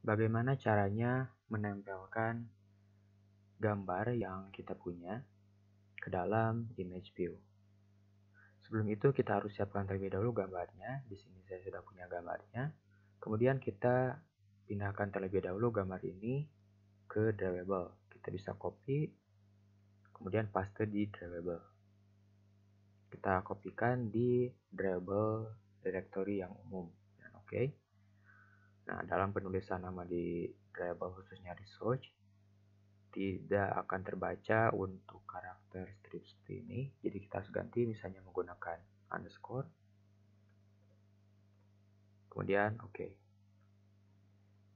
bagaimana caranya menempelkan gambar yang kita punya ke dalam image view. Sebelum itu kita harus siapkan terlebih dahulu gambarnya. Di sini saya sudah punya gambarnya. Kemudian kita pindahkan terlebih dahulu gambar ini ke drawable. Kita bisa copy, kemudian paste di drawable. Kita kopikan di drawable directory yang umum. Oke. Okay. Nah, dalam penulisan nama di variable khususnya research tidak akan terbaca untuk karakter strip seperti ini. Jadi kita harus ganti misalnya menggunakan underscore. Kemudian oke. Okay.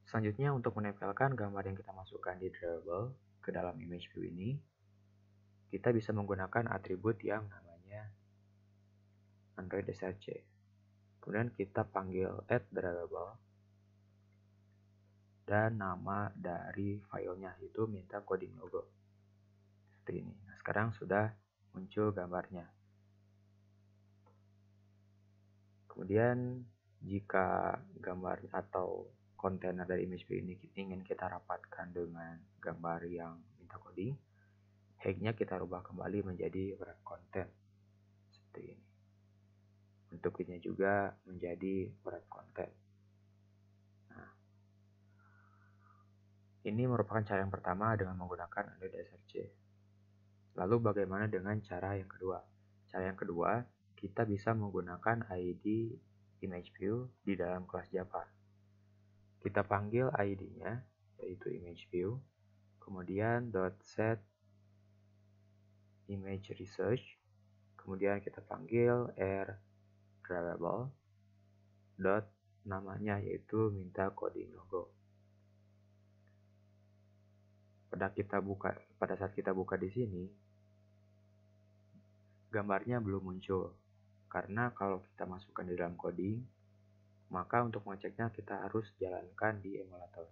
Selanjutnya untuk menempelkan gambar yang kita masukkan di drawable ke dalam image view ini, kita bisa menggunakan atribut yang namanya Android SRC. Kemudian kita panggil add drawable dan nama dari filenya itu minta coding logo seperti ini nah sekarang sudah muncul gambarnya kemudian jika gambar atau kontainer dari image ini ingin kita rapatkan dengan gambar yang minta coding hacknya kita rubah kembali menjadi wrap content seperti ini bentuknya juga menjadi wrap content Ini merupakan cara yang pertama dengan menggunakan android SRC. Lalu bagaimana dengan cara yang kedua? Cara yang kedua, kita bisa menggunakan ID image view di dalam kelas Java. Kita panggil ID-nya, yaitu image view, kemudian .set image research, kemudian kita panggil r dot namanya yaitu minta coding logo pada kita buka pada saat kita buka di sini gambarnya belum muncul karena kalau kita masukkan di dalam coding maka untuk mengeceknya kita harus jalankan di emulator.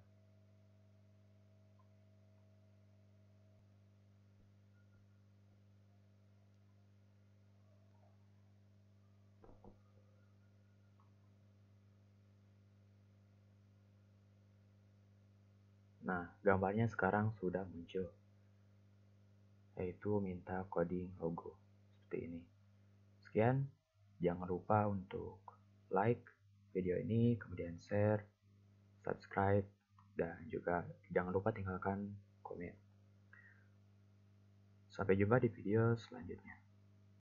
Nah, gambarnya sekarang sudah muncul. Yaitu minta coding logo seperti ini. Sekian, jangan lupa untuk like video ini, kemudian share, subscribe, dan juga jangan lupa tinggalkan komen. Sampai jumpa di video selanjutnya.